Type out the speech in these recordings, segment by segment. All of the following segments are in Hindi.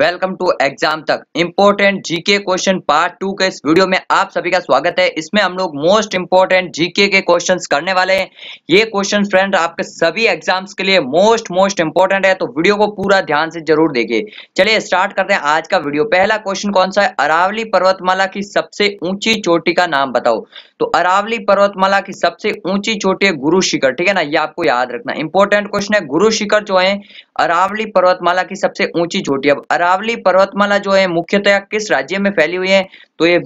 वेलकम टू एग्जाम तक important GK question part two के इस वीडियो में आप सभी का स्वागत है इसमें हम लोग मोस्ट इम्पोर्टेंट जीके के क्वेश्चंस करने वाले हैं ये क्वेश्चन फ्रेंड आपके सभी एग्जाम्स के लिए मोस्ट मोस्ट इम्पोर्टेंट है तो वीडियो को पूरा ध्यान से जरूर देखिए चलिए स्टार्ट करते हैं आज का वीडियो पहला क्वेश्चन कौन सा है अरावली पर्वतमाला की सबसे ऊंची चोटी का नाम बताओ तो अरावली पर्वतमाला की सबसे ऊंची चोटी है गुरु शिखर ठीक है ना ये आपको याद रखना इंपॉर्टेंट क्वेश्चन है गुरु शिखर जो है अरावली पर्वतमाला की सबसे ऊंची चोटी अब अरावली पर्वतमाला जो है मुख्यतया किस राज्य में फैली हुई है तो ये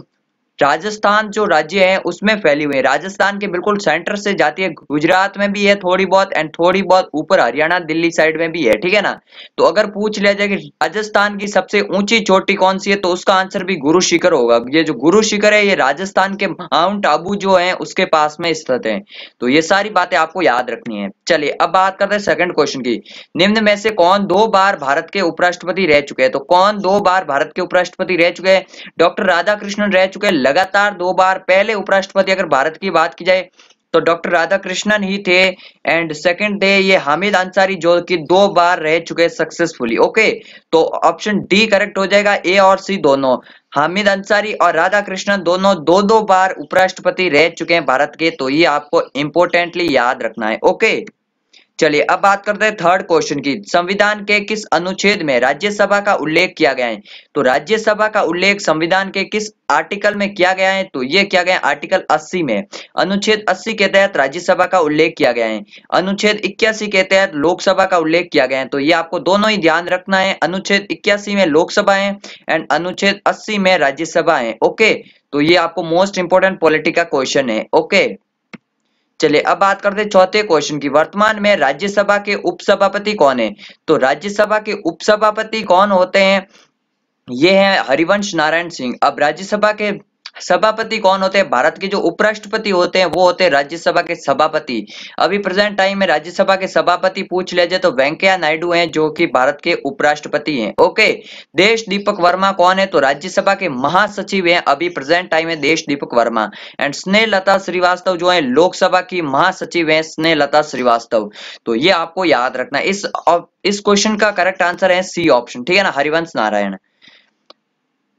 राजस्थान जो राज्य है उसमें फैली हुई है राजस्थान के बिल्कुल सेंटर से जाती है गुजरात में भी है थोड़ी बहुत एंड थोड़ी बहुत ऊपर हरियाणा दिल्ली साइड में भी है ठीक है ना तो अगर पूछ लिया जाए कि राजस्थान की सबसे ऊंची चोटी कौन सी है तो उसका आंसर भी गुरु शिखर होगा ये जो गुरु शिखर है ये राजस्थान के माउंट आबू जो है उसके पास में स्थित है तो ये सारी बातें आपको याद रखनी है चलिए अब बात करते हैं सेकंड क्वेश्चन की निम्न में से कौन दो बार भारत के उपराष्ट्रपति रह चुके हैं तो कौन दो बार भारत के उपराष्ट्रपति रह चुके हैं डॉक्टर राधा रह चुके हैं लगातार दो बार पहले उपराष्ट्रपति अगर भारत की बात की जाए तो डॉक्टर राधा कृष्णन ही थे एंड सेकंड थे ये हामिद अंसारी जो कि दो बार रह चुके सक्सेसफुली ओके तो ऑप्शन डी करेक्ट हो जाएगा ए और सी दोनों हामिद अंसारी और राधा कृष्णन दोनों दो दो बार उपराष्ट्रपति रह चुके हैं भारत के तो ये आपको इंपोर्टेंटली याद रखना है ओके चलिए अब बात करते हैं थर्ड क्वेश्चन की संविधान के किस अनुच्छेद में राज्यसभा का उल्लेख किया गया है तो राज्यसभा का उल्लेख संविधान के किस आर्टिकल में किया गया है तो ये किया गया आर्टिकल 80 में अनुच्छेद 80 के तहत राज्यसभा का उल्लेख किया गया है अनुच्छेद इक्यासी के तहत लोकसभा का उल्लेख किया गया है तो ये आपको दोनों ही ध्यान रखना है अनुच्छेद इक्यासी में लोकसभा है एंड अनुच्छेद अस्सी में राज्यसभा है ओके तो ये आपको मोस्ट इंपोर्टेंट पॉलिटिका क्वेश्चन है ओके चलिए अब बात करते हैं चौथे क्वेश्चन की वर्तमान में राज्यसभा के उपसभापति कौन है तो राज्यसभा के उपसभापति कौन होते हैं ये है हरिवंश नारायण सिंह अब राज्यसभा के सभापति कौन होते हैं भारत के जो उपराष्ट्रपति होते हैं वो होते हैं राज्यसभा के सभापति अभी प्रेजेंट टाइम में राज्यसभा के सभापति पूछ लिया जाए तो वेंकैया नायडू हैं जो कि भारत के उपराष्ट्रपति हैं ओके देश दीपक वर्मा कौन है तो राज्यसभा के महासचिव हैं अभी प्रेजेंट टाइम में देश दीपक वर्मा एंड स्नेह लता श्रीवास्तव जो है लोकसभा की महासचिव है स्नेह लता श्रीवास्तव तो ये आपको याद रखना इस इस क्वेश्चन का करेक्ट आंसर है सी ऑप्शन ठीक है ना हरिवंश नारायण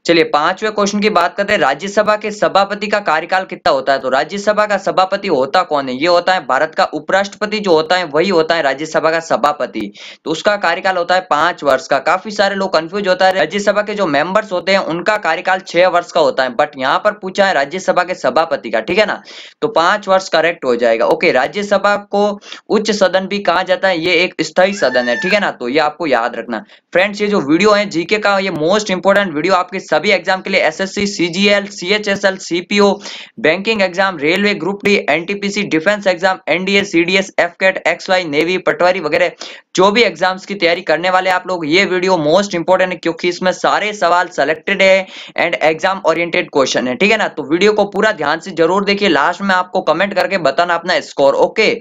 चलिए पांचवे क्वेश्चन की बात करते हैं राज्यसभा के सभापति का कार्यकाल कितना होता है तो राज्यसभा का सभापति होता कौन है ये होता है भारत का उपराष्ट्रपति जो होता है वही होता है राज्यसभा का सभापति तो उसका कार्यकाल होता है पांच वर्ष का काफी सारे लोग कंफ्यूज होता है राज्यसभा के जो मेंबर्स होते हैं उनका कार्यकाल छह वर्ष का होता है बट यहाँ पर पूछा है राज्यसभा के सभापति का ठीक है ना तो पांच वर्ष करेक्ट हो जाएगा ओके राज्यसभा को उच्च सदन भी कहा जाता है ये एक स्थायी सदन है ठीक है ना तो ये आपको याद रखना फ्रेंड्स ये जो वीडियो है जीके का ये मोस्ट इंपोर्टेंट वीडियो आपके सभी एग्जाम के लिए SSC, CGL, CHSL, CPO, banking exam railway group D NTPC defence exam NDA CDS AFCAT X Y navy patwari वगैरह जो भी एग्जाम्स की तैयारी करने वाले आप लोग ये वीडियो मोस्ट इंपोर्टेंट है क्योंकि इसमें सारे सवाल सेलेक्टेड है एंड एग्जाम ओरिएंटेड क्वेश्चन है ठीक है ना तो वीडियो को पूरा ध्यान से जरूर देखिए लास्ट में आपको कमेंट करके बताना अपना स्कोर ओके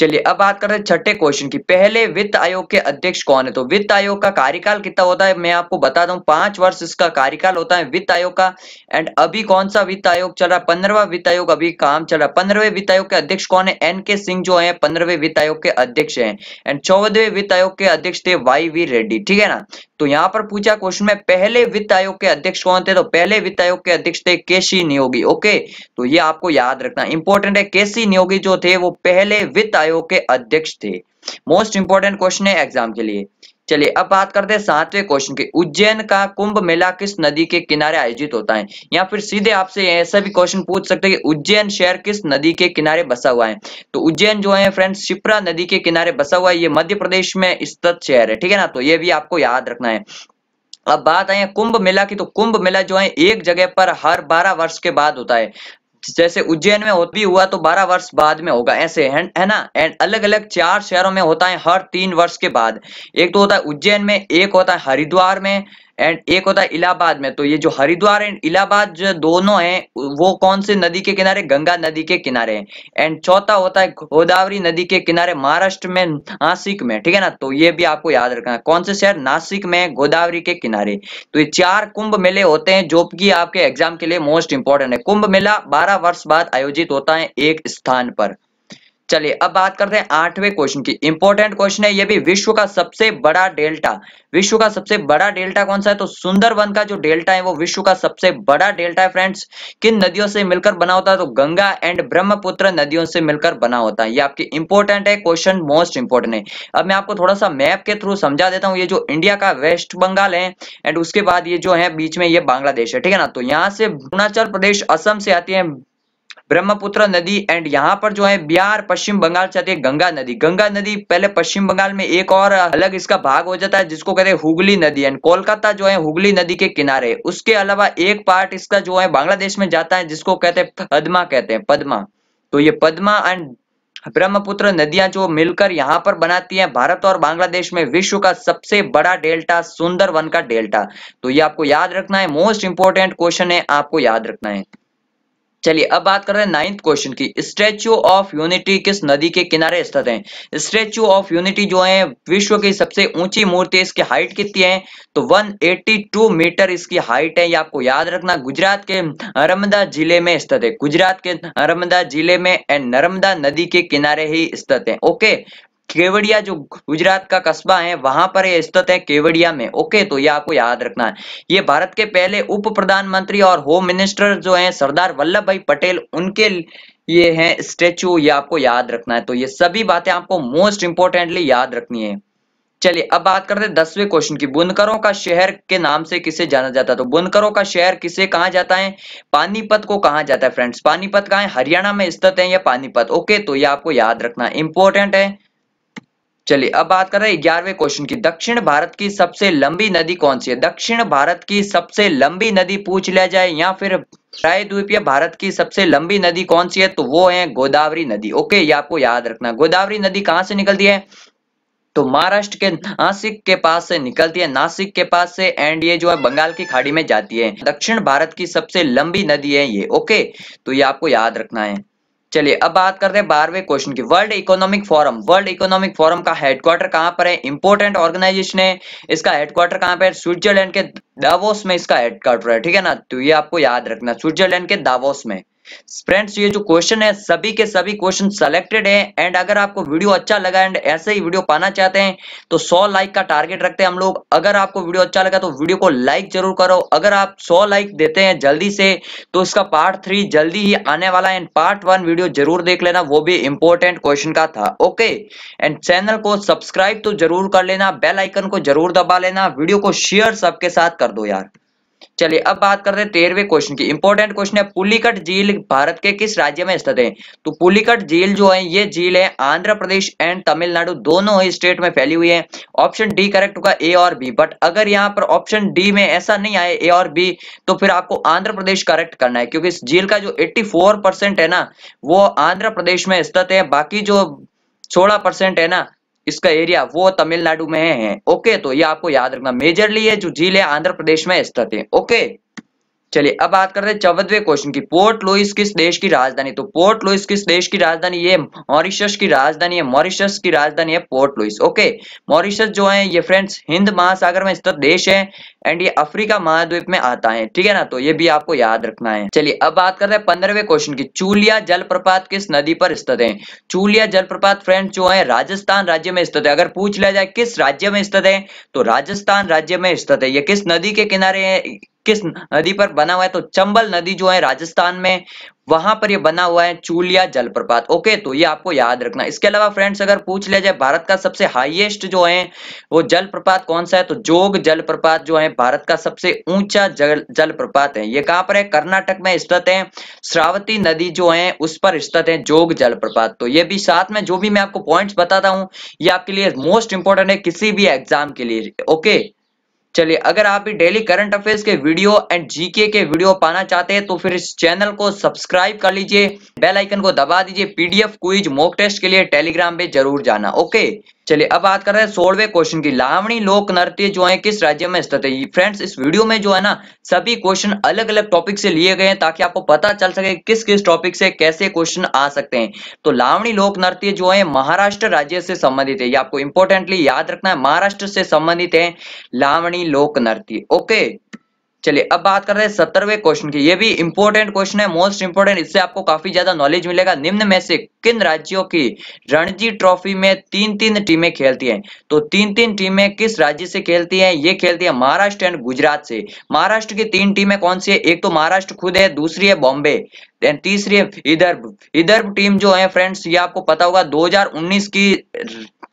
चलिए अब बात कर रहे हैं छठे क्वेश्चन की पहले वित्त आयोग के अध्यक्ष कौन है तो वित्त आयोग का कार्यकाल कितना होता है मैं आपको बता दूं पांच वर्ष इसका कार्यकाल होता है वित्त आयोग का एंड अभी कौन सा वित्त आयोग चल रहा है पंद्रहवा वित्त आयोग अभी काम चल रहा है पंद्रहवें वित्त आयोग के अध्यक्ष कौन है एन के सिंह जो है पंद्रहवें वित्त आयोग के अध्यक्ष है एंड चौदहवें वित्त आयोग के अध्यक्ष थे वाई वी रेड्डी ठीक है ना तो यहां पर पूछा क्वेश्चन में पहले वित्त आयोग के अध्यक्ष कौन थे तो पहले वित्त आयोग के अध्यक्ष थे केसी नियोगी ओके तो ये आपको याद रखना इंपॉर्टेंट है केसी नियोगी जो थे वो पहले वित्त आयोग के अध्यक्ष थे मोस्ट इंपॉर्टेंट क्वेश्चन है एग्जाम के लिए चलिए अब बात करते हैं सातवें क्वेश्चन की उज्जैन का कुंभ मेला किस नदी के किनारे आयोजित होता है या फिर सीधे आपसे ऐसा भी क्वेश्चन पूछ सकते हैं कि उज्जैन शहर किस नदी के किनारे बसा हुआ है तो उज्जैन जो है फ्रेंड्स शिप्रा नदी के किनारे बसा हुआ है ये मध्य प्रदेश में स्थित शहर है ठीक है ना तो ये भी आपको याद रखना है अब बात आई है कुंभ मेला की तो कुंभ मेला जो है एक जगह पर हर 12 वर्ष के बाद होता है जैसे उज्जैन में भी हुआ तो 12 वर्ष बाद में होगा ऐसे है, है ना एंड अलग अलग चार शहरों में होता है हर तीन वर्ष के बाद एक तो होता है उज्जैन में एक होता है हरिद्वार में एंड एक होता है इलाहाबाद में तो ये जो हरिद्वार एंड इलाहाबाद जो दोनों हैं वो कौन से नदी के किनारे गंगा नदी के किनारे हैं एंड चौथा होता है गोदावरी नदी के किनारे महाराष्ट्र में नासिक में ठीक है ना तो ये भी आपको याद रखना है कौन से शहर नासिक में गोदावरी के किनारे तो ये चार कुंभ मेले होते हैं जो कि आपके एग्जाम के लिए मोस्ट इंपॉर्टेंट है कुंभ मेला बारह वर्ष बाद आयोजित होता है एक स्थान पर चलिए अब बात करते हैं आठवें क्वेश्चन की इंपॉर्टेंट क्वेश्चन है ये भी विश्व का सबसे बड़ा डेल्टा विश्व का सबसे बड़ा डेल्टा कौन सा है तो सुंदरवन का जो डेल्टा है वो विश्व का सबसे बड़ा डेल्टा है फ्रेंड्स किन नदियों से मिलकर बना होता है तो गंगा एंड ब्रह्मपुत्र नदियों से मिलकर बना होता है ये आपकी इंपॉर्टेंट है क्वेश्चन मोस्ट इंपॉर्टेंट है अब मैं आपको थोड़ा सा मैप के थ्रू समझा देता हूँ ये जो इंडिया का वेस्ट बंगाल है एंड उसके बाद ये जो है बीच में ये बांग्लादेश है ठीक है ना तो यहाँ से अरुणाचल प्रदेश असम से आती है ब्रह्मपुत्र नदी एंड यहाँ पर जो है बिहार पश्चिम बंगाल चाहते है गंगा नदी गंगा नदी पहले पश्चिम बंगाल में एक और अलग इसका भाग हो जाता है जिसको कहते हैं हुगली नदी एंड कोलकाता जो है हुगली नदी के किनारे उसके अलावा एक पार्ट इसका जो है बांग्लादेश में जाता है जिसको कहते हैं पदमा कहते हैं पदमा तो ये पदमा एंड ब्रह्मपुत्र नदियां जो मिलकर यहाँ पर बनाती हैं भारत और बांग्लादेश में विश्व का सबसे बड़ा डेल्टा सुंदरवन का डेल्टा तो ये आपको याद रखना है मोस्ट इंपोर्टेंट क्वेश्चन है आपको याद रखना है चलिए अब बात कर रहे हैं नाइन्थ क्वेश्चन की स्टेच्यू ऑफ यूनिटी किस नदी के किनारे स्थित है स्टेच्यू ऑफ यूनिटी जो है विश्व की सबसे ऊंची मूर्ति इसकी हाइट कितनी है तो 182 मीटर इसकी हाइट है ये आपको याद रखना गुजरात के नर्मदा जिले में स्थित है गुजरात के नर्मदा जिले में एंड नर्मदा नदी के किनारे ही स्थित है ओके केवड़िया जो गुजरात का कस्बा है वहां पर यह स्थित है केवड़िया में ओके तो ये आपको याद रखना है ये भारत के पहले उप प्रधानमंत्री और होम मिनिस्टर जो है सरदार वल्लभ भाई पटेल उनके ये है स्टेचू ये आपको याद रखना है तो ये सभी बातें आपको मोस्ट इंपोर्टेंटली याद रखनी है चलिए अब बात करते हैं दसवें क्वेश्चन की बुनकरों का शहर के नाम से किसे जाना जाता है तो बुनकरों का शहर किसे कहा जाता है पानीपत को कहा जाता है फ्रेंड्स पानीपत कहा है हरियाणा में स्थित है यह पानीपत ओके तो ये आपको याद रखना इंपॉर्टेंट है चलिए अब बात कर रहे हैं ग्यारहवें क्वेश्चन की दक्षिण भारत की सबसे लंबी नदी कौन सी है दक्षिण भारत की सबसे लंबी नदी पूछ लिया जाए या फिर प्रायद्वीपीय भारत की सबसे लंबी नदी कौन सी है तो वो है गोदावरी नदी ओके ये आपको याद रखना गोदावरी नदी कहां से निकलती है तो महाराष्ट्र के नासिक के पास से निकलती है नासिक के पास से एंड ये जो है बंगाल की खाड़ी में जाती है दक्षिण भारत की सबसे लंबी नदी है ये ओके तो ये आपको याद रखना है चलिए अब बात करते हैं बारहवें क्वेश्चन की World Economic Forum World Economic Forum का हेडक्वार्टर कहां पर है इंपोर्टेंट ऑर्गेनाइजेशन है इसका हेडक्वार्टर कहां पर है स्विट्जरलैंड के दावोस में इसका हेडक्वार्टर है ठीक है ना तो ये आपको याद रखना स्विट्जरलैंड के दावोस में फ्रेंड्स ये जो क्वेश्चन है सभी के सभी क्वेश्चन सेलेक्टेड है एंड अगर आपको वीडियो अच्छा लगा एंड ऐसे ही वीडियो पाना चाहते हैं तो 100 लाइक का टारगेट रखते हैं हम लोग अगर आपको वीडियो अच्छा लगा तो वीडियो को लाइक जरूर करो अगर आप 100 लाइक देते हैं जल्दी से तो इसका पार्ट थ्री जल्दी ही आने वाला है एंड पार्ट वन वीडियो जरूर देख लेना वो भी इंपॉर्टेंट क्वेश्चन का था ओके एंड चैनल को सब्सक्राइब तो जरूर कर लेना बेल आइकन को जरूर दबा लेना वीडियो को शेयर सबके साथ कर दो यार चलिए अब बात करते हैं तेरहवे क्वेश्चन की इंपॉर्टेंट क्वेश्चन है पुलिकट झील भारत के किस राज्य में स्थित है तो पुलिकट झील जो है ये झील है आंध्र प्रदेश एंड तमिलनाडु दोनों ही स्टेट में फैली हुई है ऑप्शन डी करेक्ट होगा ए और बी बट अगर यहाँ पर ऑप्शन डी में ऐसा नहीं आए ए और बी तो फिर आपको आंध्र प्रदेश करेक्ट करना है क्योंकि इस झील का जो एट्टी है ना वो आंध्र प्रदेश में स्थित है बाकी जो सोलह परसेंट है ना इसका एरिया वो तमिलनाडु में है ओके तो ये आपको याद रखना मेजरली ये जो झील है आंध्र प्रदेश में स्थित है ओके चलिए अब बात करते हैं चौदहवें क्वेश्चन की पोर्ट लुइस किस देश की राजधानी तो पोर्ट लुइस किस देश की राजधानी ये मॉरिशस की राजधानी है मॉरिशस की राजधानी है पोर्ट लुइस ओके मॉरिशस जो है ये फ्रेंड्स हिंद महासागर में स्थित देश है एंड ये अफ्रीका महाद्वीप में आता है ठीक है ना तो ये भी आपको याद रखना है चलिए अब बात कर रहे हैं पंद्रहवें क्वेश्चन की चूलिया जलप्रपात किस नदी पर स्थित है चूलिया जलप्रपात फ्रेंड जो है राजस्थान राज्य में स्थित है अगर पूछ लिया जाए किस राज्य में स्थित है तो राजस्थान राज्य में स्थित है ये किस नदी के किनारे है किस नदी पर बना हुआ है तो चंबल नदी जो है राजस्थान में वहां पर ये बना हुआ है चूलिया जलप्रपात ओके तो ये आपको याद रखना इसके अलावा फ्रेंड्स अगर पूछ लिया जाए भारत का सबसे हाईएस्ट जो है वो जलप्रपात कौन सा है तो जोग जलप्रपात जो है भारत का सबसे ऊंचा जल जलप्रपात है ये कहां पर है कर्नाटक में स्थित है श्रावती नदी जो है उस पर स्थित है जोग जलप्रपात तो ये भी साथ में जो भी मैं आपको पॉइंट बताता हूँ ये आपके लिए मोस्ट इंपॉर्टेंट है किसी भी एग्जाम के लिए ओके चलिए अगर आप भी डेली करंट अफेयर्स के वीडियो एंड जीके के वीडियो पाना चाहते हैं तो फिर इस चैनल को सब्सक्राइब कर लीजिए बेल आइकन को दबा दीजिए पीडीएफ क्विज मॉक टेस्ट के लिए टेलीग्राम पे जरूर जाना ओके चलिए अब बात कर रहे हैं सोलवे क्वेश्चन की लावणी लोक नृत्य जो है किस राज्य में स्थित है फ्रेंड्स इस वीडियो में जो है ना सभी क्वेश्चन अलग अलग टॉपिक से लिए गए हैं ताकि आपको पता चल सके किस किस टॉपिक से कैसे क्वेश्चन आ सकते हैं तो लावणी लोक नृत्य जो है महाराष्ट्र राज्य से संबंधित है ये आपको इंपोर्टेंटली याद रखना है महाराष्ट्र से संबंधित है लावणी लोक नृत्य ओके चलिए अब बात कर रहे हैं सत्तरवें क्वेश्चन की ये भी इंपॉर्टेंट क्वेश्चन है मोस्ट इंपोर्टेंट इससे आपको काफी ज्यादा नॉलेज मिलेगा निम्न में से किन राज्यों की रणजी ट्रॉफी में तीन तीन टीमें खेलती हैं तो तीन तीन टीमें किस राज्य से खेलती हैं ये खेलती है महाराष्ट्र एंड गुजरात से महाराष्ट्र की तीन टीमें कौन सी है एक तो महाराष्ट्र खुद है दूसरी है बॉम्बे तीसरी विदर्भ विदर्भ टीम जो है फ्रेंड्स ये आपको पता होगा 2019 की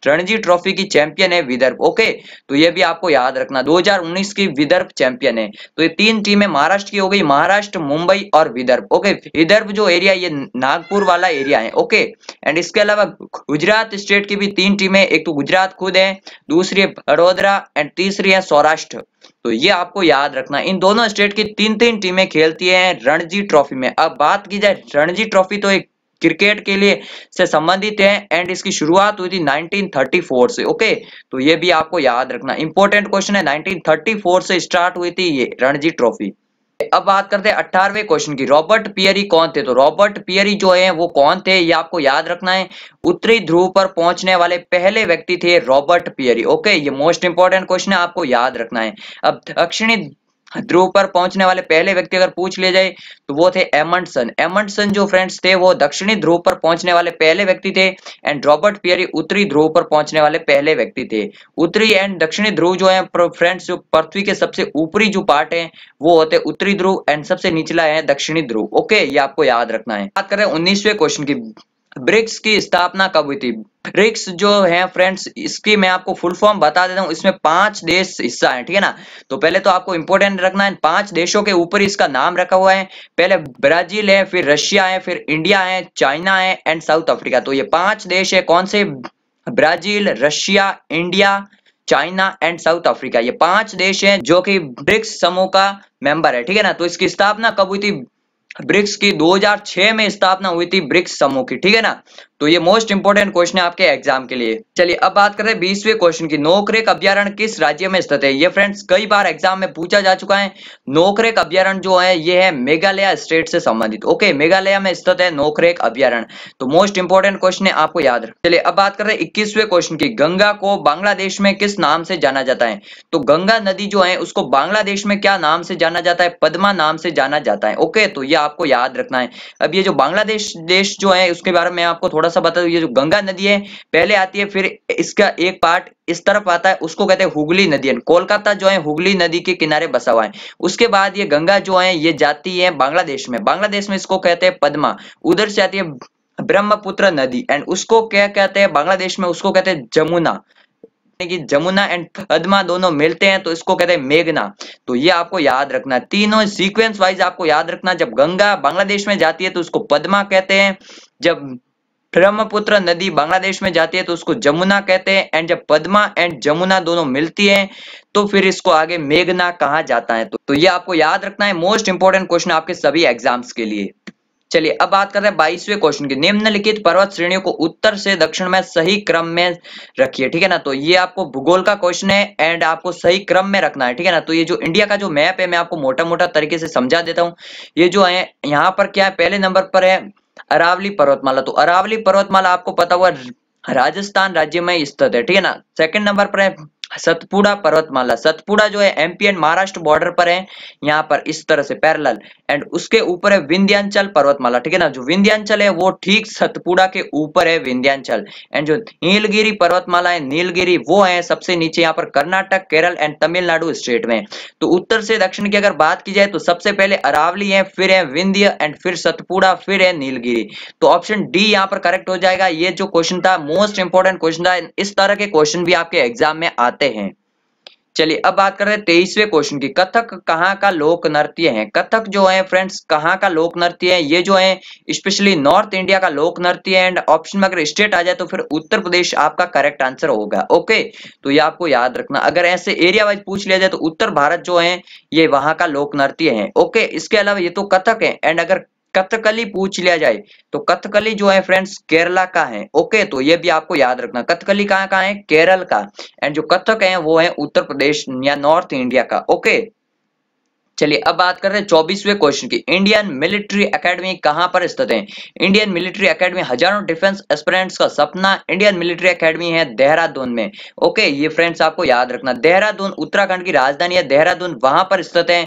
रणजी ट्रॉफी की चैंपियन है विदर्भ ओके तो ये भी आपको याद रखना 2019 की विदर्भ चैंपियन है तो ये तीन टीमें महाराष्ट्र की हो गई महाराष्ट्र मुंबई और विदर्भ ओके विदर्भ जो एरिया ये नागपुर वाला एरिया है ओके एंड इसके अलावा गुजरात स्टेट की भी तीन टीमें एक तो गुजरात खुद है दूसरी है बड़ोदरा एंड तीसरी है सौराष्ट्र तो ये आपको याद रखना इन दोनों स्टेट की तीन तीन टीमें खेलती हैं रणजी ट्रॉफी में अब बात की जाए रणजी ट्रॉफी तो एक क्रिकेट के लिए से संबंधित है एंड इसकी शुरुआत हुई थी 1934 से ओके तो ये भी आपको याद रखना इंपॉर्टेंट क्वेश्चन है 1934 से स्टार्ट हुई थी ये रणजी ट्रॉफी अब बात करते हैं अट्ठारहवें क्वेश्चन की रॉबर्ट पियरी कौन थे तो रॉबर्ट पियरी जो है वो कौन थे ये आपको याद रखना है उत्तरी ध्रुव पर पहुंचने वाले पहले व्यक्ति थे रॉबर्ट पियरी ओके ये मोस्ट इंपॉर्टेंट क्वेश्चन है आपको याद रखना है अब दक्षिणी ध्रुव पर पहुंचने वाले पहले व्यक्ति अगर पूछ लिया जाए तो वो थे एमंडसन एमंडसन जो फ्रेंड्स थे वो दक्षिणी ध्रुव पर पहुंचने वाले पहले व्यक्ति थे एंड रॉबर्ट पियरी उत्तरी ध्रुव पर पहुंचने वाले पहले व्यक्ति थे उत्तरी एंड दक्षिणी ध्रुव जो है फ्रेंड्स जो पृथ्वी के सबसे ऊपरी जो पार्ट है वो होते उत्तरी ध्रुव एंड सबसे निचला है दक्षिणी ध्रुव ओके ये आपको याद रखना है बात करें उन्नीसवे क्वेश्चन की ब्रिक्स की स्थापना कब हुई थी ब्रिक्स जो है फ्रेंड्स इसकी मैं आपको फुल फॉर्म बता देता हूँ इसमें पांच देश हिस्सा है ठीक है ना तो पहले तो आपको इंपोर्टेंट रखना है पांच देशों के ऊपर इसका नाम रखा हुआ है पहले ब्राजील है फिर रशिया है फिर इंडिया है चाइना है एंड साउथ अफ्रीका तो ये पांच देश है कौन से Brazil Russia India China and South Africa ये पांच देश हैं जो कि ब्रिक्स समूह का मेंबर है ठीक है ना तो इसकी स्थापना कब हुई थी ब्रिक्स की 2006 में स्थापना हुई थी ब्रिक्स समूह की ठीक है ना तो ये मोस्ट इंपोर्टेंट क्वेश्चन है आपके एग्जाम के लिए चलिए अब बात रहे हैं बीसवें क्वेश्चन की नोकरेक अभ्यारण किस राज्य में स्थित है ये फ्रेंड्स कई बार एग्जाम में पूछा जा चुका है नोकरेक अभ्यारण जो है ये है मेघालय स्टेट से संबंधित ओके मेघालय में स्थित है नोकरेक अभ्यारण तो मोस्ट इंपोर्टेंट क्वेश्चन है आपको याद चलिए अब बात कर रहे हैं इक्कीसवें क्वेश्चन की गंगा को बांग्लादेश में किस नाम से जाना जाता है तो गंगा नदी जो है उसको बांग्लादेश में क्या नाम से जाना जाता है पदमा नाम से जाना जाता है ओके तो ये आपको याद रखना है अब ये जो बांग्लादेश देश जो है उसके बारे में आपको थोड़ा थोड़ा सा बता दो ये जो गंगा नदी है पहले आती है फिर इसका एक पार्ट इस तरफ आता है उसको कहते हैं हुगली नदी कोलकाता जो है हुगली नदी के किनारे बसा हुआ है उसके बाद ये गंगा जो है ये जाती है बांग्लादेश में बांग्लादेश में इसको कहते हैं पदमा उधर से आती है ब्रह्मपुत्र नदी एंड उसको क्या कहते हैं बांग्लादेश में उसको कहते हैं जमुना कि जमुना एंड पद्मा दोनों मिलते हैं तो इसको कहते हैं मेघना तो ये आपको याद रखना तीनों सीक्वेंस वाइज आपको याद रखना जब गंगा बांग्लादेश में जाती है तो उसको पद्मा कहते हैं जब ब्रह्मपुत्र नदी बांग्लादेश में जाती है तो उसको जमुना कहते हैं एंड जब पद्मा एंड जमुना दोनों मिलती है तो फिर इसको आगे मेघना कहा जाता है तो, तो ये आपको याद रखना है मोस्ट इंपोर्टेंट क्वेश्चन आपके सभी एग्जाम्स के लिए चलिए अब बात करते हैं बाईसवें क्वेश्चन की निम्नलिखित पर्वत श्रेणियों को उत्तर से दक्षिण में सही क्रम में रखिए ठीक है ना तो ये आपको भूगोल का क्वेश्चन है एंड आपको सही क्रम में रखना है ठीक है ना तो ये जो इंडिया का जो मैप है मैं आपको मोटा मोटा तरीके से समझा देता हूँ ये जो है यहाँ पर क्या है पहले नंबर पर है अरावली पर्वतमाला तो अरावली पर्वतमाला आपको पता हुआ राजस्थान राज्य में स्थित है ठीक है ना सेकंड नंबर पर है सतपुड़ा पर्वतमाला सतपुड़ा जो है एमपी एंड महाराष्ट्र बॉर्डर पर है यहाँ पर इस तरह से पैरल एंड उसके ऊपर है विंध्यांचल पर्वतमाला ठीक है ना जो विंध्यांचल है वो ठीक सतपुड़ा के ऊपर है विंध्यांचल एंड जो नीलगिरी पर्वतमाला है नीलगिरी वो है सबसे नीचे यहाँ पर कर्नाटक केरल एंड तमिलनाडु स्टेट में तो उत्तर से दक्षिण की अगर बात की जाए तो सबसे पहले अरावली है फिर है विंध्य एंड फिर सतपुड़ा फिर है नीलगिरी तो ऑप्शन डी यहाँ पर करेक्ट हो जाएगा ये जो क्वेश्चन था मोस्ट इंपोर्टेंट क्वेश्चन था इस तरह के क्वेश्चन भी आपके एग्जाम में आते जाते हैं चलिए अब बात कर रहे हैं तेईसवे क्वेश्चन की कथक कहाँ का लोक नृत्य है कथक जो है फ्रेंड्स कहाँ का लोक नृत्य है ये जो है स्पेशली नॉर्थ इंडिया का लोक नृत्य है एंड ऑप्शन में अगर स्टेट आ जाए तो फिर उत्तर प्रदेश आपका करेक्ट आंसर होगा ओके तो ये आपको याद रखना अगर ऐसे एरिया वाइज पूछ लिया जाए तो उत्तर भारत जो है ये वहां का लोक नृत्य है ओके इसके अलावा ये तो कथक है एंड अगर कथकली पूछ लिया जाए तो कथकली जो है फ्रेंड्स केरला का है ओके तो ये भी आपको याद रखना कथकली कहाँ का है केरल का एंड जो कथक है वो है उत्तर प्रदेश या नॉर्थ इंडिया का ओके चलिए अब बात करते हैं चौबीसवें क्वेश्चन की इंडियन मिलिट्री एकेडमी कहां पर स्थित है इंडियन मिलिट्री एकेडमी हजारों डिफेंस एस्पिरेंट्स का सपना इंडियन मिलिट्री एकेडमी है देहरादून में ओके ये फ्रेंड्स आपको याद रखना देहरादून उत्तराखंड की राजधानी है देहरादून वहां पर स्थित है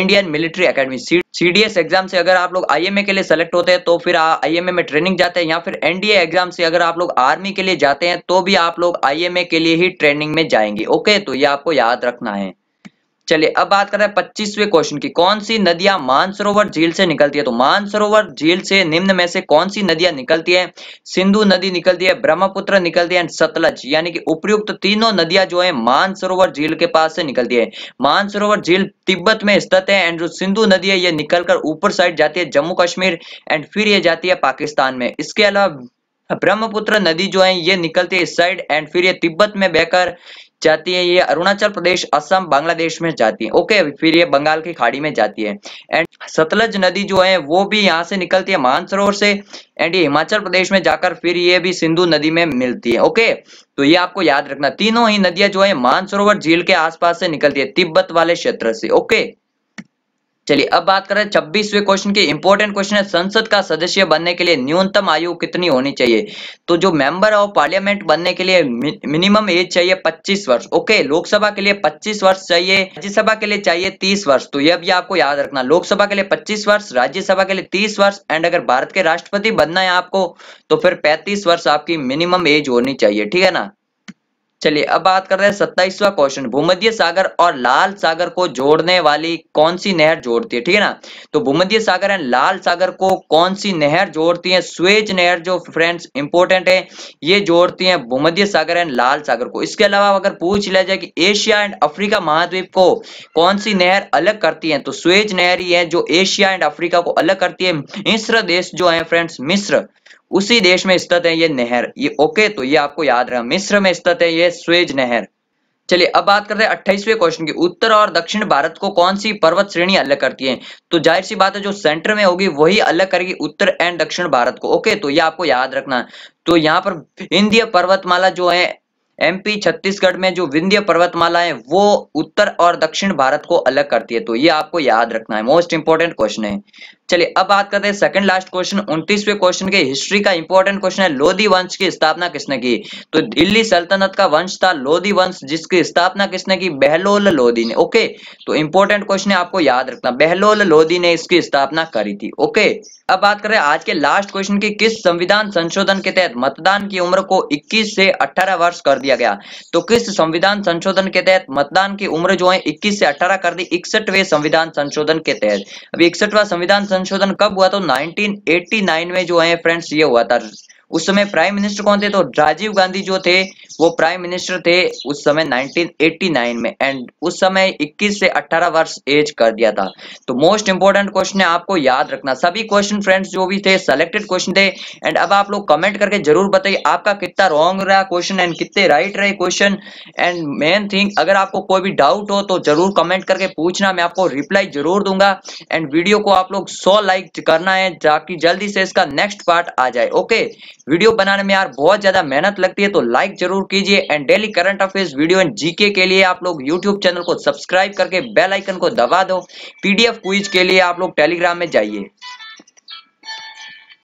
Indian military academy CDS exam से अगर आप लोग आईएमए के लिए सेलेक्ट होते हैं तो फिर आईएमए में ट्रेनिंग जाते हैं या फिर एनडीए एग्जाम से अगर आप लोग आर्मी के लिए जाते हैं तो भी आप लोग आई के लिए ही ट्रेनिंग में जाएंगे ओके तो ये आपको याद रखना है चलिए अब बात कर रहे हैं पच्चीसवें क्वेश्चन की कौन सी नदियां मानसरोवर झील से निकलती है तो मानसरोवर झील से निम्न में से कौन सी नदियां निकलती है सिंधु नदी निकलती है ब्रह्मपुत्र निकलती है एंड सतलज यानी कि उपयुक्त तीनों नदियां जो है मानसरोवर झील के पास से निकलती है मानसरोवर झील तिब्बत में स्थित है एंड जो सिंधु नदी है ये निकलकर ऊपर साइड जाती है जम्मू कश्मीर एंड फिर ये जाती है पाकिस्तान में इसके अलावा ब्रह्मपुत्र नदी जो है ये निकलती है इस साइड एंड फिर ये तिब्बत में बहकर जाती है ये अरुणाचल प्रदेश असम बांग्लादेश में जाती है ओके फिर ये बंगाल की खाड़ी में जाती है एंड सतलज नदी जो है वो भी यहाँ से निकलती है मानसरोवर से एंड ये हिमाचल प्रदेश में जाकर फिर ये भी सिंधु नदी में मिलती है ओके तो ये आपको याद रखना तीनों ही नदियां जो है मानसरोवर झील के आसपास से निकलती है तिब्बत वाले क्षेत्र से ओके चलिए अब बात करें छब्बीसवें क्वेश्चन की इंपॉर्टेंट क्वेश्चन है संसद का सदस्य बनने के लिए न्यूनतम आयु कितनी होनी चाहिए तो जो मेंबर ऑफ पार्लियामेंट बनने के लिए मिनिमम एज चाहिए 25 वर्ष ओके लोकसभा के लिए 25 वर्ष चाहिए राज्यसभा के लिए चाहिए 30 वर्ष तो यह भी आपको याद रखना लोकसभा के लिए पच्चीस वर्ष राज्यसभा के लिए तीस वर्ष एंड अगर भारत के राष्ट्रपति बनना है आपको तो फिर पैंतीस वर्ष आपकी मिनिमम एज होनी चाहिए ठीक है ना चलिए अब बात कर रहे हैं सत्ताईसवा क्वेश्चन भूमध्य सागर और लाल सागर को जोड़ने वाली कौन सी नहर जोड़ती है ठीक है ना तो भूमध्य सागर एंड लाल सागर को कौन सी नहर जोड़ती है स्वेज नहर जो फ्रेंड्स इंपोर्टेंट है ये जोड़ती है भूमध्य सागर एंड लाल सागर को इसके अलावा अगर पूछ लिया जाए कि एशिया एंड अफ्रीका महाद्वीप को कौन सी नहर अलग करती है तो स्वेज नहर ही है जो एशिया एंड अफ्रीका को अलग करती है मिश्र देश जो है फ्रेंड्स मिश्र उसी देश में स्थित है ये नहर ये ओके तो ये आपको याद रहा मिस्र में स्थित है ये स्वेज नहर चलिए अब बात करते हैं अट्ठाईसवें क्वेश्चन की उत्तर और दक्षिण भारत को कौन सी पर्वत श्रेणी अलग करती है तो जाहिर सी बात है जो सेंटर में होगी वही अलग करेगी उत्तर एंड दक्षिण भारत को ओके तो ये आपको याद रखना तो यहाँ पर हिंदी पर्वतमाला जो है एमपी छत्तीसगढ़ में जो विंध्य पर्वतमाला है वो उत्तर और दक्षिण भारत को अलग करती है तो ये आपको याद रखना है मोस्ट इंपोर्टेंट क्वेश्चन है चलिए अब बात करते हैं सेकंड लास्ट क्वेश्चन उन्तीसवे क्वेश्चन के हिस्ट्री का इंपॉर्टेंट क्वेश्चन है लोधी वंश की स्थापना किसने की तो दिल्ली सल्तनत का वंश था लोधी वंश जिसकी स्थापना किसने की बहलोल लोधी ने ओके तो इंपॉर्टेंट क्वेश्चन है आपको याद रखना बहलोल लोधी ने इसकी स्थापना करी थी ओके अब बात करें आज के लास्ट क्वेश्चन की किस संविधान संशोधन के तहत मतदान की उम्र को इक्कीस से अठारह वर्ष कर दिया गया तो किस संविधान संशोधन के तहत मतदान की उम्र जो है इक्कीस से अठारह कर दी इकसठवे संविधान संशोधन के तहत अब इकसठवा संविधान संशोधन कब हुआ तो 1989 में जो है फ्रेंड्स ये हुआ था उस समय प्राइम मिनिस्टर कौन थे तो राजीव गांधी जो थे वो प्राइम मिनिस्टर थे उस समय 1989 में एंड उस समय 21 से 18 वर्ष एज कर दिया था तो मोस्ट इंपोर्टेंट क्वेश्चन है आपको याद रखना सभी क्वेश्चन फ्रेंड्स जो भी थे सेलेक्टेड क्वेश्चन थे एंड अब आप लोग कमेंट करके जरूर बताइए आपका कितना रॉन्ग रहा क्वेश्चन एंड कितने राइट रहे क्वेश्चन एंड मेन थिंग अगर आपको कोई भी डाउट हो तो जरूर कमेंट करके पूछना मैं आपको रिप्लाई जरूर दूंगा एंड वीडियो को आप लोग सौ लाइक करना है ताकि जल्दी से इसका नेक्स्ट पार्ट आ जाए ओके वीडियो बनाने में यार बहुत ज्यादा मेहनत लगती है तो लाइक जरूर कीजिए and daily current affairs video and GK के लिए आप लोग यूट्यूब चैनल को सब्सक्राइब करके बेल आइकन को दबा दो पीडीएफ क्विज के लिए आप लोग टेलीग्राम में जाइए